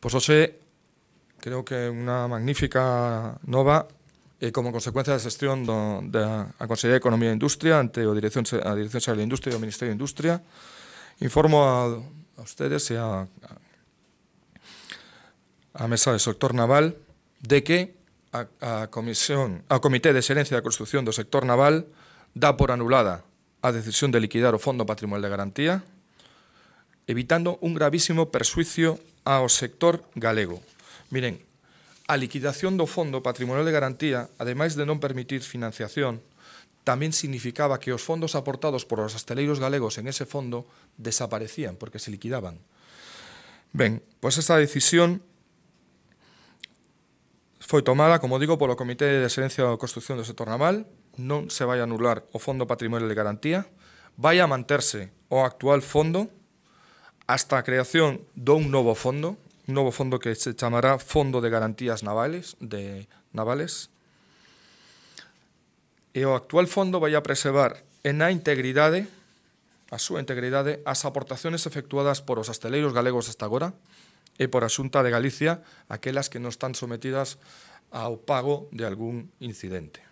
Pois hoxe creo que unha magnífica nova e como consecuencia da xestión do, da a Consellería de Economía e Industria ante o Dirección, a Dirección Xeral de Industria e o Ministerio de Industria informo a, a ustedes e a, a, a mesa do sector naval de que a, a comisión, a Comité de Xerencia da Construcción do Sector Naval dá por anulada a decisión de liquidar o Fondo Patrimonial de Garantía evitando un gravísimo persuicio ao sector galego. Miren, a liquidación do Fondo Patrimonial de Garantía, ademais de non permitir financiación, tamén significaba que os fondos aportados por os asteleiros galegos en ese fondo desaparecían porque se liquidaban. Ben, pois esta decisión foi tomada, como digo, polo Comité de Excelencia da Construcción do Sector Naval, non se vai anular o Fondo Patrimonial de Garantía, vai a manterse o actual fondo hasta a creación dun novo fondo, un novo fondo que se chamará Fondo de Garantías Navales, de Navales. E o actual fondo vai a preservar en a integridade a súa integridade as aportaciones efectuadas por os asteleiros galegos hasta agora e por a Xunta de Galicia aquelas que non están sometidas ao pago de algún incidente.